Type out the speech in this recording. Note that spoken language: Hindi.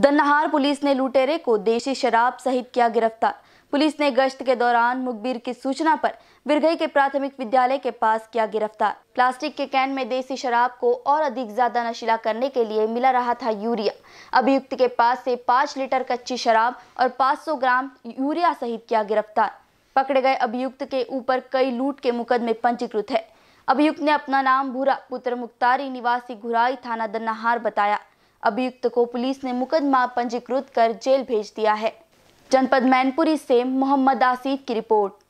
दन्नहार पुलिस ने लुटेरे को देशी शराब सहित किया गिरफ्तार पुलिस ने गश्त के दौरान मुखबिर की सूचना पर बिरघई के प्राथमिक विद्यालय के पास किया गिरफ्तार प्लास्टिक के कैन में देसी शराब को और अधिक ज्यादा नशीला करने के लिए मिला रहा था यूरिया अभियुक्त के पास से पाँच लीटर कच्ची शराब और 500 ग्राम यूरिया सहित किया गिरफ्तार पकड़े गए अभियुक्त के ऊपर कई लूट के मुकदमे पंजीकृत है अभियुक्त ने अपना नाम भूरा पुत्र मुख्तारी निवासी घुराई थाना दन्नाहार बताया अभियुक्त को पुलिस ने मुकदमा पंजीकृत कर जेल भेज दिया है जनपद मैनपुरी से मोहम्मद आसिफ की रिपोर्ट